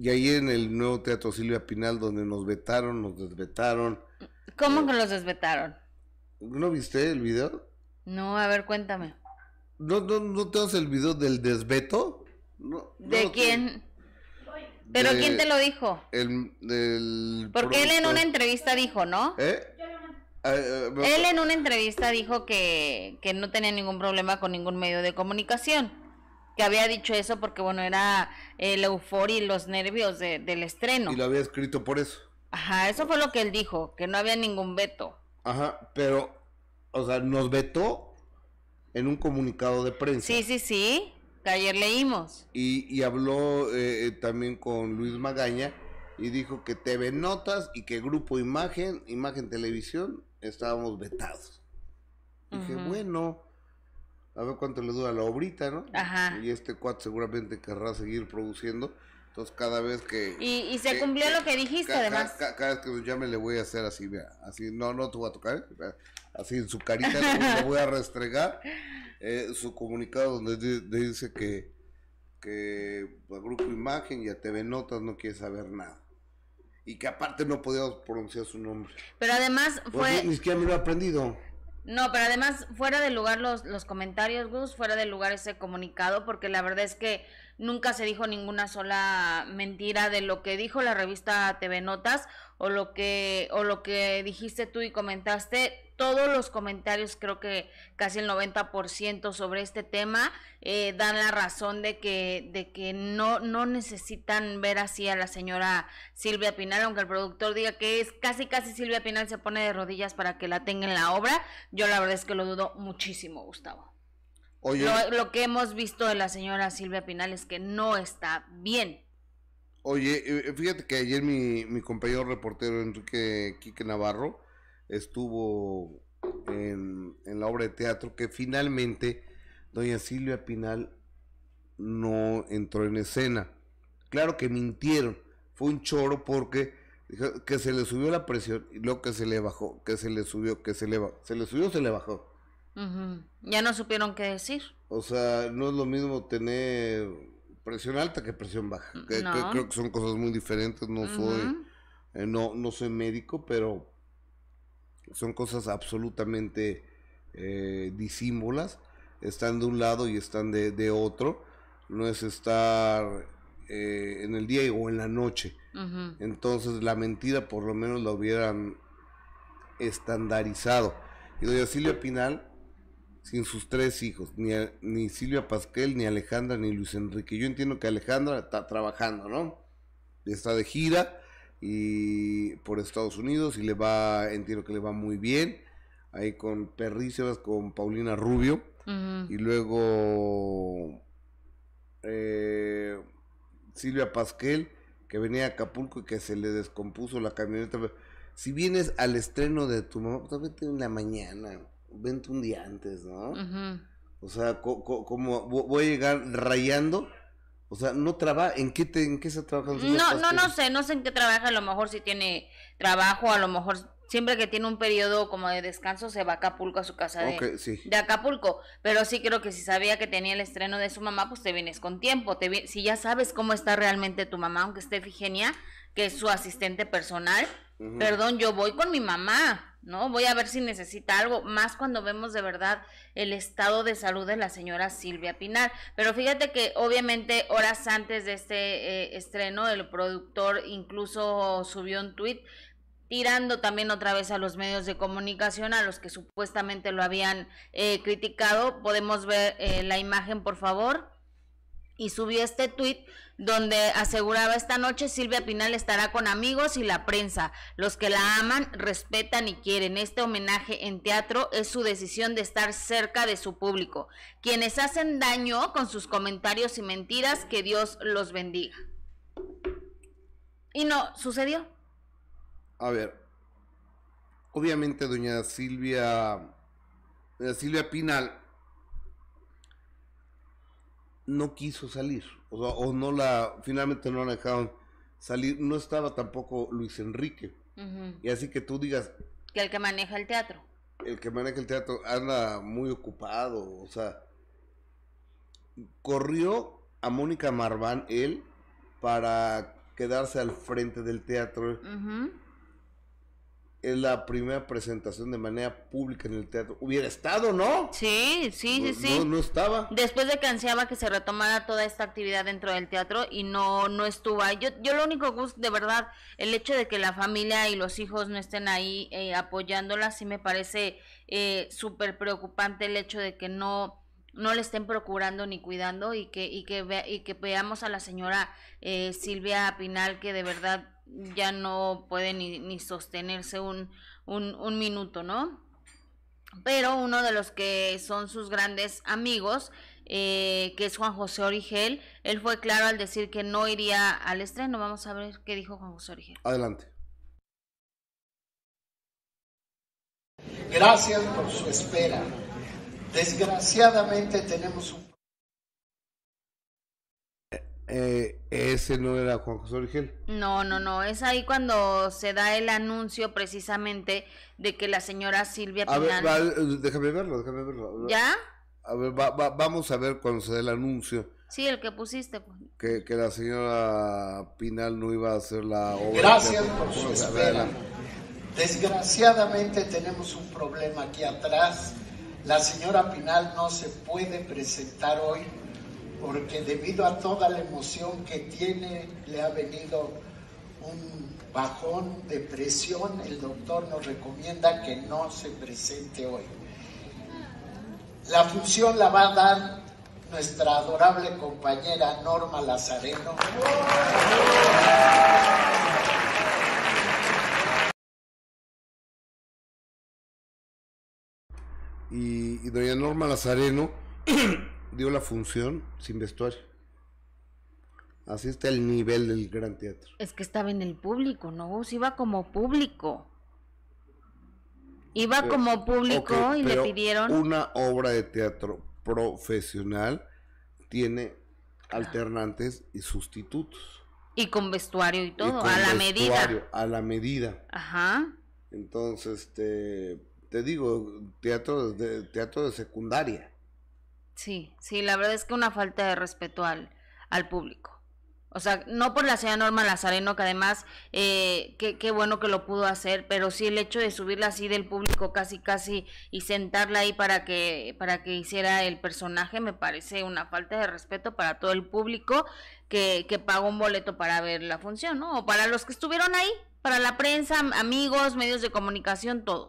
Y ahí en el nuevo Teatro Silvia Pinal, donde nos vetaron, nos desvetaron. ¿Cómo eh, que los desvetaron? ¿No viste el video? No, a ver, cuéntame. ¿No, no, no te el video del desveto? ¿De quién? ¿Pero quién te lo dijo? El, Porque él en una entrevista dijo, ¿no? ¿Eh? Ah, eh, él en una entrevista dijo que, que no tenía ningún problema con ningún medio de comunicación que había dicho eso porque, bueno, era el eh, euforia y los nervios del estreno. Y lo había escrito por eso. Ajá, eso fue lo que él dijo, que no había ningún veto. Ajá, pero, o sea, nos vetó en un comunicado de prensa. Sí, sí, sí, que ayer leímos. Y, y habló eh, eh, también con Luis Magaña y dijo que TV Notas y que Grupo Imagen, Imagen Televisión, estábamos vetados. Dije, bueno, a ver cuánto le dura la obrita, ¿no? Ajá. Y este cuate seguramente querrá seguir produciendo. Entonces, cada vez que. Y, se cumplió lo que dijiste, además. cada vez que nos llame, le voy a hacer así, mira, así, no, no te voy a tocar, ¿eh? así en su carita, le, voy a restregar eh, su comunicado donde dice que, que pues, Grupo Imagen y a TV Notas no quiere saber nada y que aparte no podíamos pronunciar su nombre. Pero además pues, fue... ni siquiera me lo ha aprendido. No, pero además, fuera de lugar los, los comentarios, Gus, fuera de lugar ese comunicado, porque la verdad es que nunca se dijo ninguna sola mentira de lo que dijo la revista TV Notas o lo que, o lo que dijiste tú y comentaste todos los comentarios, creo que casi el 90% sobre este tema, eh, dan la razón de que, de que no, no necesitan ver así a la señora Silvia Pinal, aunque el productor diga que es casi, casi Silvia Pinal se pone de rodillas para que la tenga en la obra. Yo la verdad es que lo dudo muchísimo, Gustavo. Oye, lo, que hemos visto de la señora Silvia Pinal es que no está bien. Oye, eh, fíjate que ayer mi, mi compañero reportero Enrique Quique Navarro, estuvo en, en la obra de teatro que finalmente doña Silvia Pinal no entró en escena. Claro que mintieron, fue un choro porque que se le subió la presión y luego que se le bajó, que se le subió, que se le bajó, se le subió, se le bajó. Ya no supieron qué decir. O sea, no es lo mismo tener presión alta que presión baja. creo que son cosas muy diferentes, no soy eh, no no soy médico, pero son cosas absolutamente eh, disímbolas, están de un lado y están de, otro, no es estar eh, en el día o en la noche. Entonces la mentira por lo menos la hubieran estandarizado. Y doña Silvia Pinal, sin sus tres hijos, ni, ni Silvia Pasquel, ni Alejandra, ni Luis Enrique. Yo entiendo que Alejandra está trabajando, ¿no? Está de gira, y por Estados Unidos y le va, entiendo que le va muy bien. Ahí con Perricio con Paulina Rubio. Y luego eh, Silvia Pasquel, que venía a Acapulco y que se le descompuso la camioneta. Si vienes al estreno de tu mamá, pues vete en la mañana, vente un día antes, ¿no? O sea, como voy a llegar rayando o sea, no trabaja, ¿en qué en qué se trabaja? No, no, no sé, no sé en qué trabaja, a lo mejor si tiene trabajo, a lo mejor siempre que tiene un periodo como de descanso se va a Acapulco a su casa de, de Acapulco, pero sí creo que si sabía que tenía el estreno de su mamá, pues te vienes con tiempo, te si ya sabes cómo está realmente tu mamá, aunque esté Figenia, que es su asistente personal, perdón, yo voy con mi mamá, ¿no? Voy a ver si necesita algo, más cuando vemos de verdad el estado de salud de la señora Silvia Pinar. Pero fíjate que obviamente horas antes de este eh, estreno, el productor incluso subió un tuit tirando también otra vez a los medios de comunicación, a los que supuestamente lo habían eh, criticado. Podemos ver eh, la imagen, por favor y subió este tuit donde aseguraba esta noche Silvia Pinal estará con amigos y la prensa, los que la aman, respetan y quieren. Este homenaje en teatro es su decisión de estar cerca de su público. Quienes hacen daño con sus comentarios y mentiras, que Dios los bendiga. Y no, sucedió. A ver, obviamente doña Silvia, eh, Silvia Pinal no quiso salir, o, o no la, finalmente no la dejaron salir, no estaba tampoco Luis Enrique. Y así que tú digas... Que el que maneja el teatro. El que maneja el teatro anda muy ocupado, o sea, corrió a Mónica Marván él para quedarse al frente del teatro es la primera presentación de manera pública en el teatro. Hubiera estado, ¿no? Sí, sí, sí, pues, sí. No, no, estaba. Después de que ansiaba que se retomara toda esta actividad dentro del teatro y no no estuvo ahí. Yo, yo lo único, que, de verdad, el hecho de que la familia y los hijos no estén ahí eh, apoyándola, sí me parece eh, súper preocupante el hecho de que no no le estén procurando ni cuidando y que y que, y que veamos a la señora eh, Silvia Pinal que de verdad ya no puede ni, sostenerse un, minuto, ¿no? Pero uno de los que son sus grandes amigos, eh, que es Juan José Origel, él fue claro al decir que no iría al estreno. Vamos a ver qué dijo Juan José Origel. Adelante. Gracias por su espera. Desgraciadamente tenemos un eh, ese no era Juan José Origel. No, no, no. Es ahí cuando se da el anuncio precisamente de que la señora Silvia Pinal. Eh, déjame verlo, déjame verlo. ¿Ya? A ver, vamos a ver cuando se dé el anuncio. Sí, el que pusiste. Pues. Que, la señora Pinal no iba a hacer la obra. Gracias por su espera. Desgraciadamente tenemos un problema aquí atrás. La señora Pinal no se puede presentar hoy porque debido a toda la emoción que tiene, le ha venido un bajón de presión, el doctor nos recomienda que no se presente hoy. La función la va a dar nuestra adorable compañera Norma Lazareno. Y, doña Norma Lazareno dio la función sin vestuario. Así está el nivel del gran teatro. Es que estaba en el público, ¿no? iba como público. Iba como público y le pidieron. Una obra de teatro profesional tiene alternantes y sustitutos. Y con vestuario y todo, a la medida. A la medida. Ajá. Entonces, te, este, te digo, teatro de, teatro de secundaria. Sí, sí, la verdad es que una falta de respeto al, público. O sea, no por la señora Norma Lazareno, que además, eh, qué, qué, bueno que lo pudo hacer, pero sí el hecho de subirla así del público casi, casi y sentarla ahí para que, para que hiciera el personaje, me parece una falta de respeto para todo el público que, que pagó un boleto para ver la función, ¿no? O para los que estuvieron ahí, para la prensa, amigos, medios de comunicación, todo.